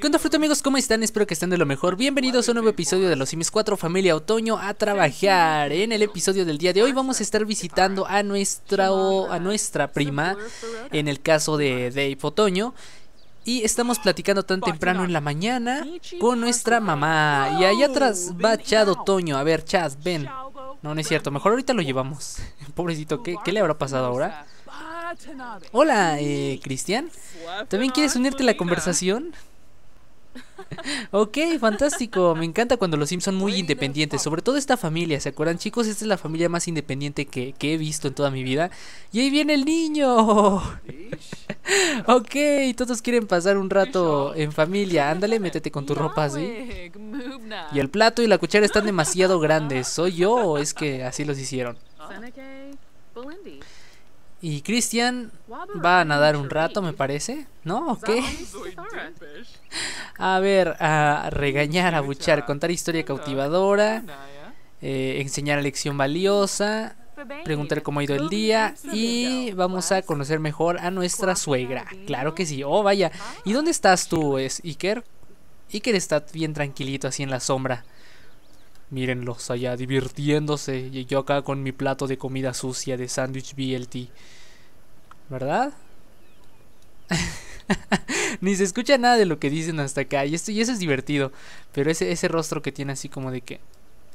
¿Qué fruto amigos? ¿Cómo están? Espero que estén de lo mejor. Bienvenidos a un nuevo episodio de Los Sims 4 Familia Otoño a trabajar. En el episodio del día de hoy vamos a estar visitando a nuestra, a nuestra prima, en el caso de Dave Otoño. Y estamos platicando tan temprano en la mañana con nuestra mamá. Y allá atrás va Chad Otoño. A ver, Chad, ven. No, no es cierto. Mejor ahorita lo llevamos. Pobrecito, ¿qué, qué le habrá pasado ahora? Hola, eh, Cristian. ¿También quieres unirte a la conversación? ok, fantástico. Me encanta cuando los Sims son muy independientes. Sobre todo esta familia, ¿se acuerdan, chicos? Esta es la familia más independiente que, he visto en toda mi vida. Y ahí viene el niño. ok, todos quieren pasar un rato en familia. Ándale, métete con tu ropa así. Y el plato y la cuchara están demasiado grandes. ¿Soy yo o es que así los hicieron? Y Christian va a nadar un rato, me parece. ¿No? ¿O qué? A ver, a regañar, a buchar, ah, contar historia ah, cautivadora, ah, eh, enseñar lección valiosa, pues preguntar cómo ha ido el día y vamos a conocer mejor a nuestra suegra. Claro que sí. Oh, vaya. ¿Y dónde estás tú, Iker? Iker está bien tranquilito así en la sombra. Mírenlos allá divirtiéndose y yo acá con mi plato de comida sucia de sándwich BLT. ¿Verdad? Ni se escucha nada de lo que dicen hasta acá y, eso es divertido. Pero ese, ese rostro que tiene así como de que...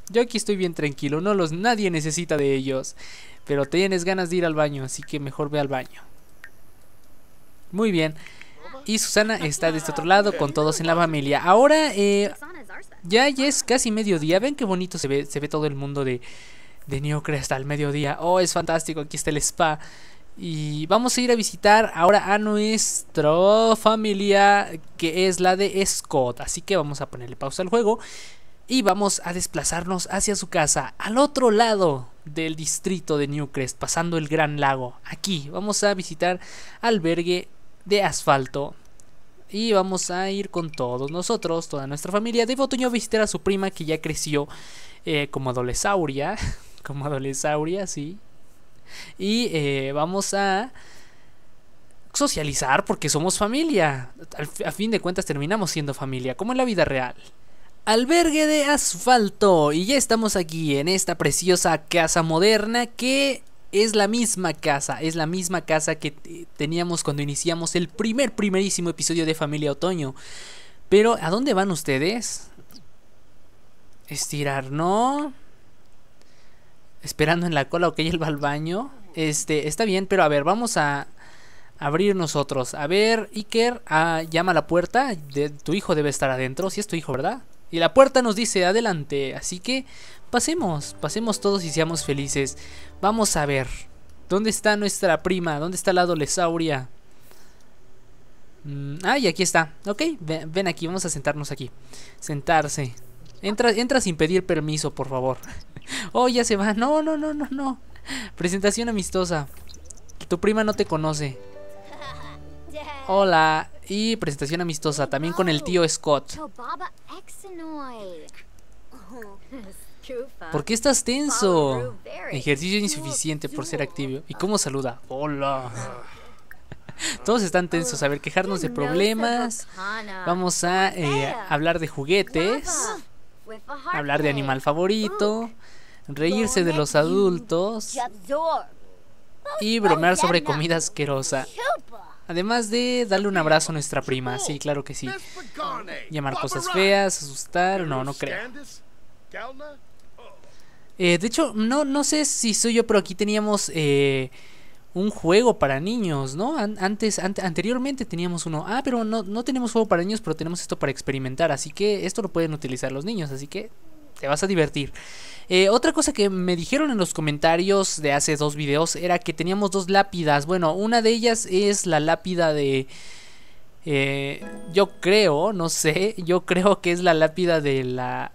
Yo aquí estoy bien tranquilo, no los nadie necesita de ellos. Pero tienes ganas de ir al baño, así que mejor ve al baño. Muy bien. Y Susana está de este otro lado con todos en la familia. Ahora, eh, ya, es casi mediodía. Ven qué bonito se ve, todo el mundo de, Newcrest al mediodía. Oh, es fantástico. Aquí está el spa. Y vamos a ir a visitar ahora a nuestra familia que es la de Scott. Así que vamos a ponerle pausa al juego y vamos a desplazarnos hacia su casa al otro lado del distrito de Newcrest, pasando el Gran Lago. Aquí vamos a visitar albergue de asfalto y vamos a ir con todos nosotros, toda nuestra familia. De Otoño visitar a su prima que ya creció eh, como adolesauria, como adolesauria, sí. Y eh, vamos a socializar porque somos familia. A fin de cuentas terminamos siendo familia, como en la vida real. Albergue de asfalto. Y ya estamos aquí en esta preciosa casa moderna que es la misma casa, es la misma casa que teníamos cuando iniciamos el primer, primerísimo episodio de Familia Otoño. Pero, ¿a dónde van ustedes? Estirar, ¿no? Esperando en la cola, que él va al baño. Este, está bien, pero a ver, vamos a abrir nosotros. A ver, Iker, ah, llama a la puerta. tu hijo debe estar adentro, si es tu hijo, ¿verdad? Y la puerta nos dice, adelante. Así que pasemos, pasemos todos y seamos felices. Vamos a ver, ¿dónde está nuestra prima? ¿Dónde está la dolesauria? Mm, ah, y aquí está. Ok, ven, aquí, vamos a sentarnos aquí. Sentarse. Entra, entra sin pedir permiso, por favor. oh, ya se va. No, no, no, no, no. Presentación amistosa. Tu prima no te conoce. Hola. Y presentación amistosa, también con el tío Scott. ¿Por qué estás tenso? Ejercicio insuficiente por ser activo. ¿Y cómo saluda? Hola. Todos están tensos. A ver, quejarnos de problemas. Vamos a eh, hablar de juguetes. Hablar de animal favorito. Reírse de los adultos. Y bromear sobre comida asquerosa. Además de darle un abrazo a nuestra prima. Sí, claro que sí. Llamar cosas feas, asustar. No, no creo. Eh, de hecho, no, no sé si soy yo, pero aquí teníamos eh, un juego para niños, ¿no? antes, anteriormente teníamos uno. Ah, pero no, no tenemos juego para niños, pero tenemos esto para experimentar. Así que esto lo pueden utilizar los niños. Así que te vas a divertir. Eh, otra cosa que me dijeron en los comentarios de hace dos videos era que teníamos dos lápidas. Bueno, una de ellas es la lápida de... yo creo, no sé, yo creo que es la lápida de la...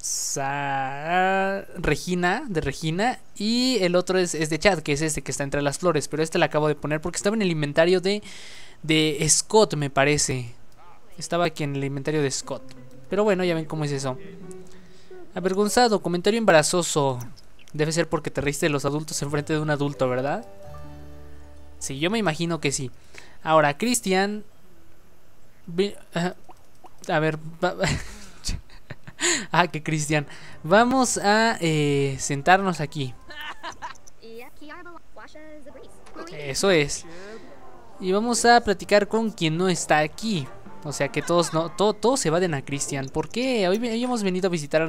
Sa Regina, de Regina. Y el otro es, de Chad, que es este que está entre las flores. Pero este la acabo de poner porque estaba en el inventario de, de Scott, me parece. Estaba aquí en el inventario de Scott. Pero bueno, ya ven cómo es eso. Avergonzado, comentario embarazoso. Debe ser porque te reíste de los adultos enfrente de un adulto, ¿verdad? Sí, yo me imagino que sí. Ahora, Christian... A ver... ah, que Cristian. Vamos a eh, sentarnos aquí. Eso es. Y vamos a platicar con quien no está aquí. O sea que todos no, todos se vaden a Cristian. ¿Por qué? Hoy, hemos venido a visitar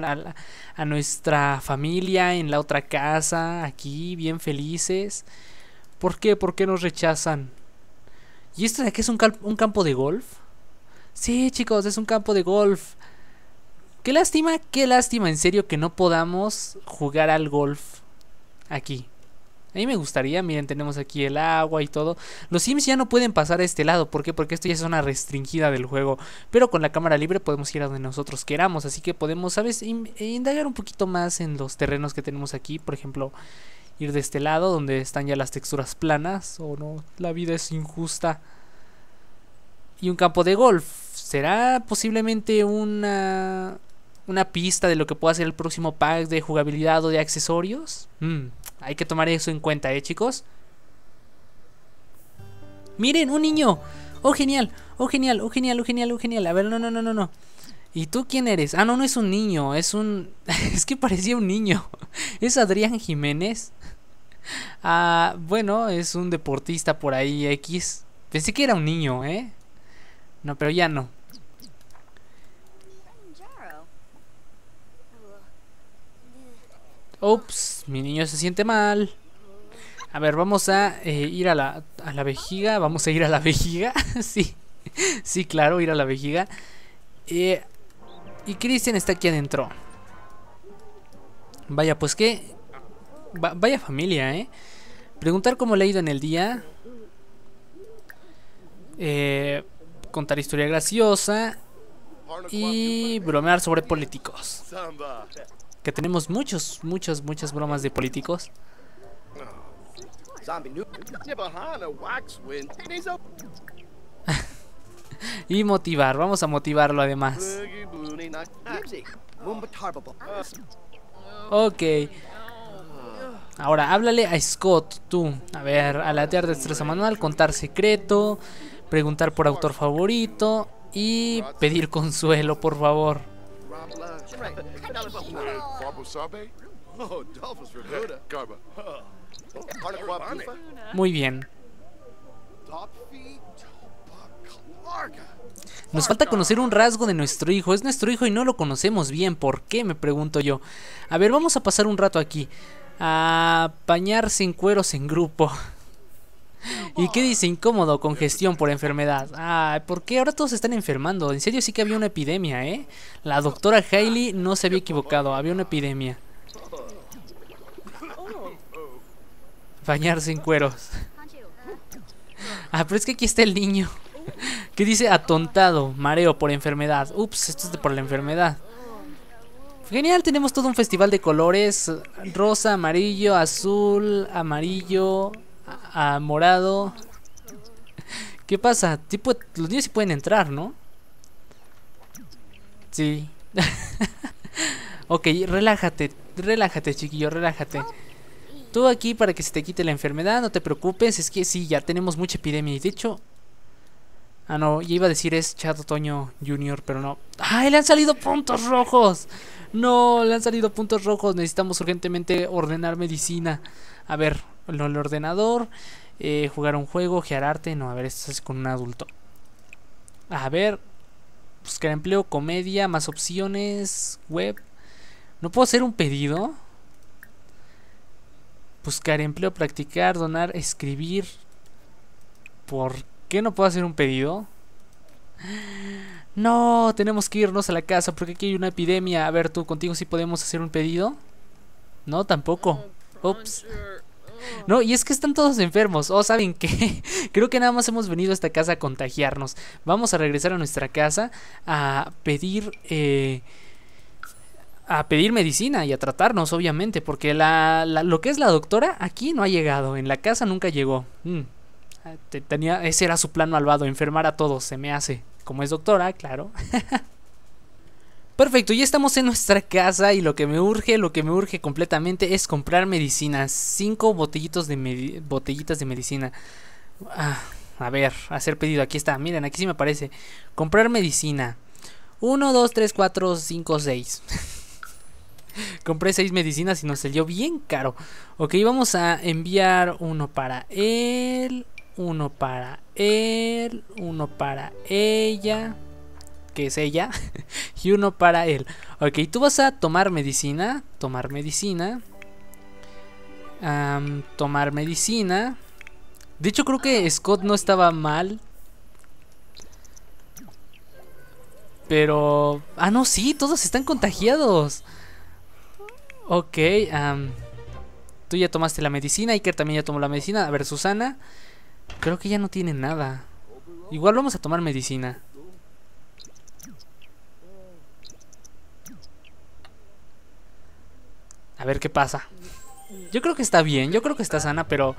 a, nuestra familia en la otra casa, aquí, bien felices. ¿Por qué? ¿Por qué nos rechazan? ¿Y esto de aquí es un, un campo de golf? Sí, chicos, es un campo de golf. Qué lástima, qué lástima, en serio, que no podamos jugar al golf aquí. A mí me gustaría, miren, tenemos aquí el agua y todo. Los Sims ya no pueden pasar a este lado, ¿por qué? Porque esto ya es una restringida del juego. Pero con la cámara libre podemos ir a donde nosotros queramos, así que podemos, ¿sabes? Eh, indagar un poquito más en los terrenos que tenemos aquí, por ejemplo, ir de este lado, donde están ya las texturas planas, o no, la vida es injusta. Y un campo de golf, será posiblemente una una pista de lo que pueda ser el próximo pack de jugabilidad o de accesorios. Mm. hay que tomar eso en cuenta, ¿eh, chicos? Miren, un niño. Oh, genial. Oh, genial. Oh, genial. Oh, genial. Oh, genial. A ver, no, no, no, no, no. ¿Y tú quién eres? Ah, no, no es un niño. Es un... es que parecía un niño. Es Adrián Jiménez. Ah, bueno, es un deportista por ahí X. Pensé que era un niño, ¿eh? No, pero ya no. Ups, mi niño se siente mal. A ver, vamos a eh, ir a la, vejiga. Vamos a ir a la vejiga. sí, sí, claro, ir a la vejiga. Eh, y Cristian está aquí adentro. Vaya, pues qué. vaya familia, ¿eh? Preguntar cómo le ha ido en el día. Eh, contar historia graciosa. Y bromear sobre políticos tenemos muchos, muchas, muchas bromas de políticos. y motivar, vamos a motivarlo además. Ah. Ok. Ahora, háblale a Scott, tú. A ver, a alatear destreza manual, contar secreto, preguntar por autor favorito y pedir consuelo, por favor. Muy bien. Nos falta conocer un rasgo de nuestro hijo. Es nuestro hijo y no lo conocemos bien. ¿Por qué? Me pregunto yo. A ver, vamos a pasar un rato aquí. A bañarse en cueros en grupo. ¿Y qué dice incómodo? Congestión por enfermedad. Ah, ¿por qué ahora todos se están enfermando? En serio sí que había una epidemia, ¿eh? La doctora Hailey no se había equivocado, había una epidemia. Bañarse en cueros. Ah, pero es que aquí está el niño. ¿Qué dice? Atontado, mareo por enfermedad. Ups, esto es por la enfermedad. Genial, tenemos todo un festival de colores. Rosa, amarillo, azul, amarillo, a, morado. ¿Qué pasa? Tipo, los niños sí pueden entrar, ¿no? Sí. ok, relájate, relájate, chiquillo, relájate. Tú aquí para que se te quite la enfermedad, no te preocupes, es que sí, ya tenemos mucha epidemia. Y de hecho... Ah, no, ya iba a decir es Chad Otoño Junior, pero no. ¡Ay, le han salido puntos rojos! No, le han salido puntos rojos, necesitamos urgentemente ordenar medicina. A ver, el ordenador, eh, jugar un juego, gear arte, no, a ver, esto es con un adulto. A ver, buscar empleo, comedia, más opciones, web. ¿No puedo hacer un pedido? Buscar empleo, practicar, donar, escribir. ¿Por qué no puedo hacer un pedido? No, tenemos que irnos a la casa porque aquí hay una epidemia. A ver, tú contigo si podemos hacer un pedido. No, tampoco. Ups. No, y es que están todos enfermos. O oh, ¿saben que Creo que nada más hemos venido a esta casa a contagiarnos. Vamos a regresar a nuestra casa a pedir... Eh, a pedir medicina y a tratarnos, obviamente, porque la, lo que es la doctora aquí no ha llegado, en la casa nunca llegó. Mm. Ah, tenía, ese era su plan malvado, enfermar a todos, se me hace. Como es doctora, claro. Perfecto, ya estamos en nuestra casa y lo que me urge, lo que me urge completamente es comprar medicinas. Cinco botellitos de botellitas de medicina. Ah, a ver, hacer pedido. Aquí está, miren, aquí sí me aparece. Comprar medicina. Uno, dos, tres, cuatro, cinco, seis Compré seis medicinas y nos salió bien caro. Ok, vamos a enviar uno para él, uno para él, uno para ella es ella, y uno para él. Ok, tú vas a tomar medicina, tomar medicina, tomar medicina. De hecho creo que Scott no estaba mal. Pero... Ah, no, sí, todos están contagiados. Ok, tú ya tomaste la medicina, Iker también ya tomó la medicina. A ver, Susana, creo que ya no tiene nada. Igual vamos a tomar medicina. A ver qué pasa. Yo creo que está bien, yo creo que está sana, pero...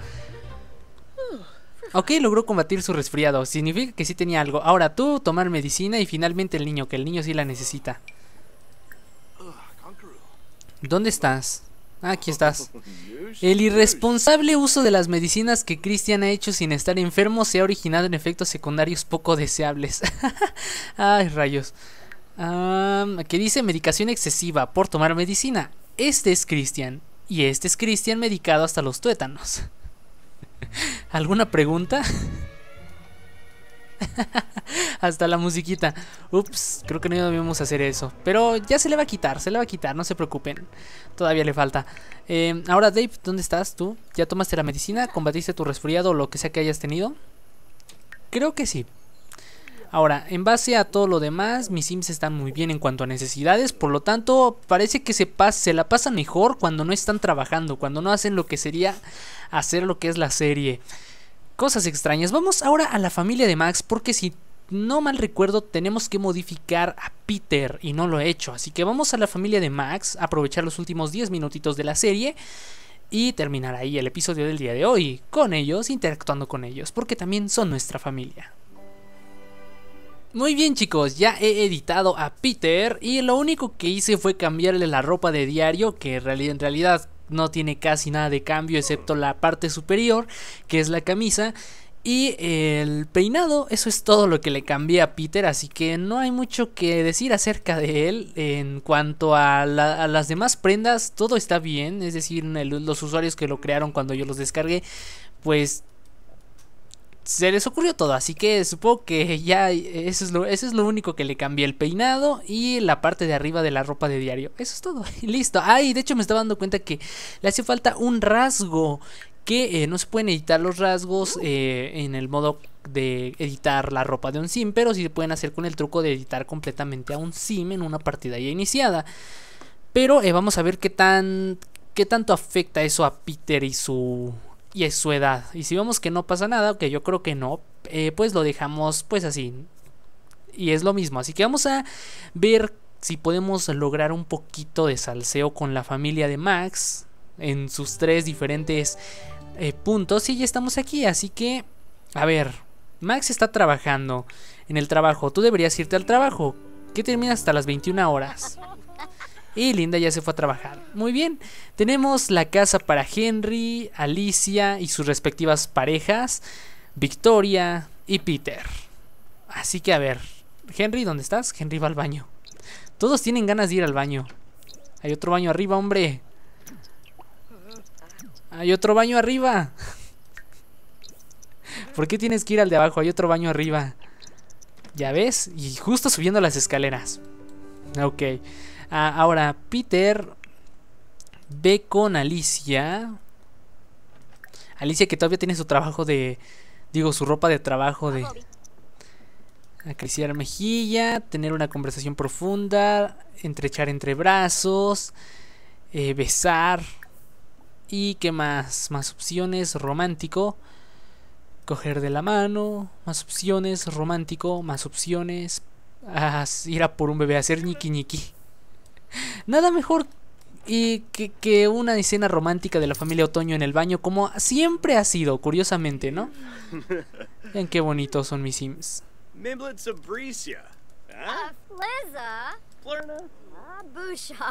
Ok, logró combatir su resfriado. Significa que sí tenía algo. Ahora tú, tomar medicina y finalmente el niño, que el niño sí la necesita. ¿Dónde estás? aquí estás. El irresponsable uso de las medicinas que Christian ha hecho sin estar enfermo se ha originado en efectos secundarios poco deseables. Ay, rayos. que dice medicación excesiva por tomar medicina. Este es Cristian y este es Cristian medicado hasta los tuétanos. ¿Alguna pregunta? hasta la musiquita. Ups, creo que no debemos hacer eso. Pero ya se le va a quitar, se le va a quitar, no se preocupen. Todavía le falta. Eh, ahora, Dave, ¿dónde estás tú? ¿Ya tomaste la medicina? ¿Combatiste tu resfriado o lo que sea que hayas tenido? Creo que sí. Ahora, en base a todo lo demás, mis sims están muy bien en cuanto a necesidades, por lo tanto, parece que se, la pasa mejor cuando no están trabajando, cuando no hacen lo que sería hacer lo que es la serie. Cosas extrañas. Vamos ahora a la familia de Max, porque si no mal recuerdo, tenemos que modificar a Peter y no lo he hecho. Así que vamos a la familia de Max, aprovechar los últimos 10 minutitos de la serie y terminar ahí el episodio del día de hoy, con ellos, interactuando con ellos, porque también son nuestra familia. Muy bien chicos, ya he editado a Peter y lo único que hice fue cambiarle la ropa de diario que en realidad no tiene casi nada de cambio excepto la parte superior que es la camisa y el peinado, eso es todo lo que le cambié a Peter, así que no hay mucho que decir acerca de él. En cuanto a, las demás prendas, todo está bien, es decir, los usuarios que lo crearon cuando yo los descargué, pues se les ocurrió todo, así que supongo que ya eso es, lo, es lo único que le cambié el peinado y la parte de arriba de la ropa de diario. Eso es todo, listo. Ay, de hecho me estaba dando cuenta que le hace falta un rasgo, que eh, no se pueden editar los rasgos eh, en el modo de editar la ropa de un sim, pero sí se pueden hacer con el truco de editar completamente a un sim en una partida ya iniciada. Pero eh, vamos a ver qué tan qué tanto afecta eso a Peter y su y es su edad. Y si vemos que no pasa nada, que yo creo que no, eh, pues lo dejamos pues así. Y es lo mismo. Así que vamos a ver si podemos lograr un poquito de salseo con la familia de Max en sus tres diferentes eh, puntos. Y ya estamos aquí, así que, a ver, Max está trabajando en el trabajo. Tú deberías irte al trabajo, que termina hasta las 21 horas. Y Linda ya se fue a trabajar. Muy bien. Tenemos la casa para Henry, Alicia y sus respectivas parejas, Victoria y Peter. Así que a ver. Henry, ¿dónde estás? Henry va al baño. Todos tienen ganas de ir al baño. Hay otro baño arriba, hombre. Hay otro baño arriba. ¿Por qué tienes que ir al de abajo? Hay otro baño arriba. ¿Ya ves? Y justo subiendo las escaleras. Ok. Ah, ahora, Peter ve con Alicia. Alicia que todavía tiene su trabajo de... Digo, su ropa de trabajo de... Acariciar mejilla, tener una conversación profunda, entrechar entre brazos, eh, besar. ¿Y qué más? Más opciones, romántico. Coger de la mano, más opciones, romántico, más opciones. Ah, ir a por un bebé, hacer ñiqui niqui Nada mejor y que, una escena romántica de la familia Otoño en el baño, como siempre ha sido, curiosamente, ¿no? Vean qué bonitos son mis sims. ¿eh? Ah,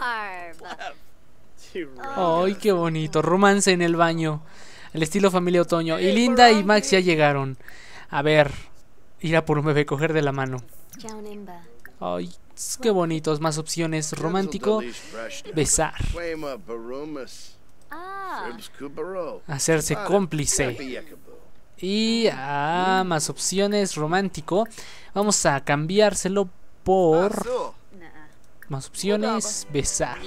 ah, oh. Ay, qué bonito. Romance en el baño. El estilo familia Otoño. Y Linda y Max ya llegaron. A ver, ir a por un bebé, coger de la mano. Ay, Qué bonitos, más opciones. Romántico, besar. Ah. Hacerse cómplice. Y ah, más opciones, romántico. Vamos a cambiárselo por... Ah, más opciones, besar.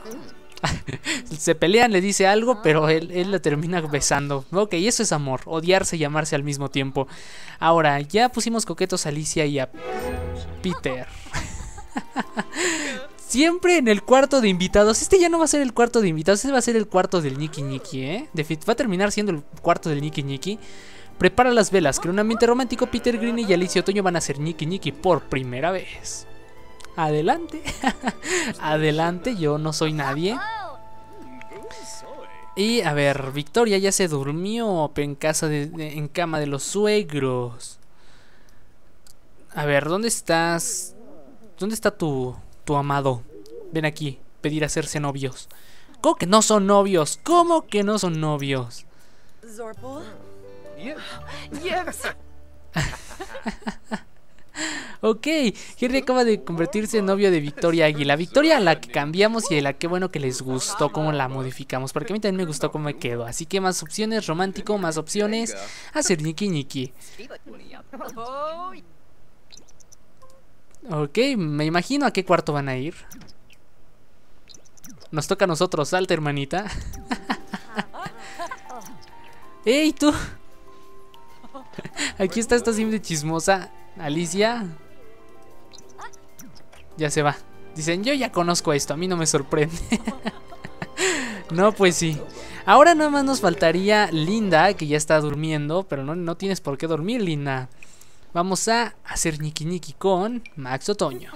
se pelean, le dice algo, pero él, él la termina besando. Ok, eso es amor, odiarse y amarse al mismo tiempo. Ahora, ya pusimos coquetos a Alicia y a... Peter. Siempre en el cuarto de invitados. Este ya no va a ser el cuarto de invitados, este va a ser el cuarto del Nicky Nicky, ¿eh? va a terminar siendo el cuarto del Nicky Niki Prepara las velas, en un ambiente romántico. Peter Green y Alicia Otoño van a ser Niki Niki por primera vez. Adelante, adelante, yo no soy nadie. Y a ver, Victoria ya se durmió en casa de, en cama de los suegros. A ver, ¿dónde estás? ¿Dónde está tu, amado? Ven aquí, pedir hacerse novios. ¿Cómo que no son novios? ¿Cómo que no son novios? ok, Henry acaba de convertirse en novio de Victoria Águila. Victoria a la que cambiamos y la que bueno que les gustó cómo la modificamos. Porque a mí también me gustó cómo me quedó. Así que más opciones, romántico, más opciones. Hacer ñiqui ñiqui. Ok, me imagino a qué cuarto van a ir. Nos toca a nosotros, salta, hermanita. ¡Ey, tú! Aquí está esta simple chismosa, Alicia. Ya se va. Dicen, yo ya conozco esto, a mí no me sorprende. no, pues sí. Ahora nada más nos faltaría Linda, que ya está durmiendo, pero no, no tienes por qué dormir, Linda. Vamos a hacer niki niki con Max Otoño.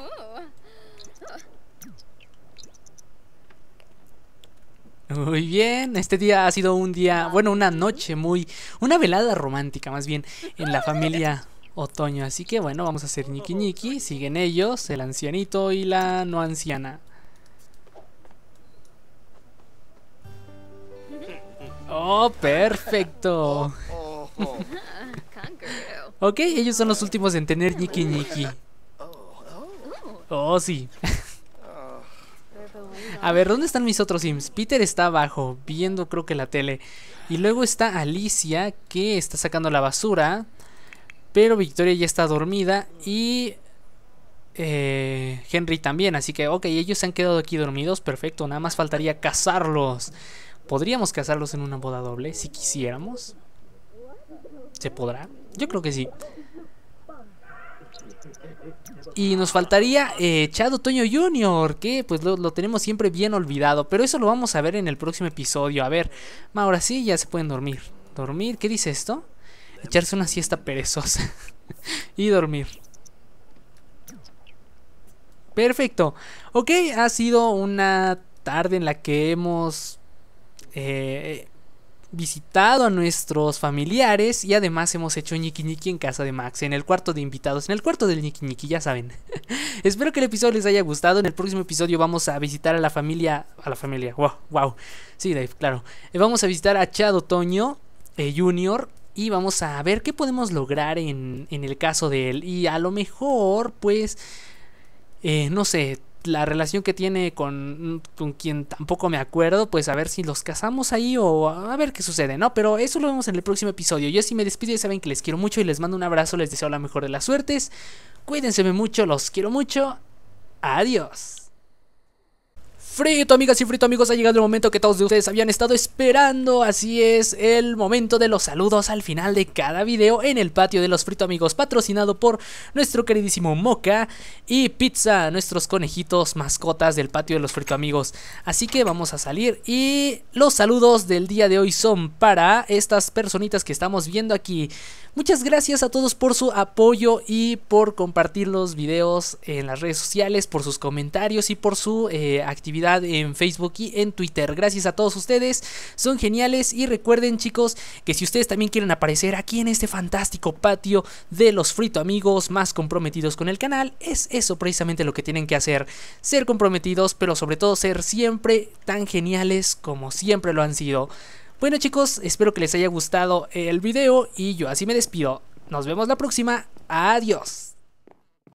Muy bien, este día ha sido un día, bueno, una noche muy, una velada romántica más bien en la familia Otoño. Así que bueno, vamos a hacer niki niki, Siguen ellos, el ancianito y la no anciana. Oh, perfecto. Oh, oh, oh. Ok, ellos son los últimos en tener Niki Niki Oh, sí. A ver, ¿dónde están mis otros sims? Peter está abajo, viendo creo que la tele. Y luego está Alicia, que está sacando la basura. Pero Victoria ya está dormida y eh, Henry también. Así que, ok, ellos se han quedado aquí dormidos. Perfecto, nada más faltaría cazarlos. Podríamos cazarlos en una boda doble, si quisiéramos. ¿Se podrá? Yo creo que sí. Y nos faltaría eh, Chad Otoño Jr., que pues lo, lo, tenemos siempre bien olvidado. Pero eso lo vamos a ver en el próximo episodio. A ver, ahora sí, ya se pueden dormir. ¿Dormir? ¿Qué dice esto? Echarse una siesta perezosa. y dormir. Perfecto. Ok, ha sido una tarde en la que hemos... Eh, visitado a nuestros familiares y además hemos hecho ñiqui ñiqui en casa de Max, en el cuarto de invitados, en el cuarto del ñiqui ñiqui, ya saben. Espero que el episodio les haya gustado. En el próximo episodio vamos a visitar a la familia. A la familia, wow, wow. Sí, Dave, claro. Eh, vamos a visitar a Chad Otoño eh, Junior. Y vamos a ver qué podemos lograr en, en el caso de él. Y a lo mejor, pues. Eh, no sé, la relación que tiene con, mm, con quien tampoco me acuerdo, pues a ver si los casamos ahí o a ver qué sucede, ¿no? Pero eso lo vemos en el próximo episodio. Yo si me despido y saben que les quiero mucho y les mando un abrazo, les deseo la mejor de las suertes. Cuídense mucho, los quiero mucho. Adiós frito, amigas y frito, amigos. Ha llegado el momento que todos de ustedes habían estado esperando. Así es, el momento de los saludos al final de cada video en el patio de los frito, amigos. Patrocinado por nuestro queridísimo Moca y Pizza, nuestros conejitos mascotas del patio de los frito, amigos. Así que vamos a salir. Y los saludos del día de hoy son para estas personitas que estamos viendo aquí. Muchas gracias a todos por su apoyo y por compartir los videos en las redes sociales, por sus comentarios y por su eh, actividad en Facebook y en Twitter. Gracias a todos ustedes, son geniales y recuerden chicos que si ustedes también quieren aparecer aquí en este fantástico patio de los frito amigos más comprometidos con el canal, es eso precisamente lo que tienen que hacer, ser comprometidos pero sobre todo ser siempre tan geniales como siempre lo han sido. Bueno chicos, espero que les haya gustado el video y yo así me despido. Nos vemos la próxima. Adiós.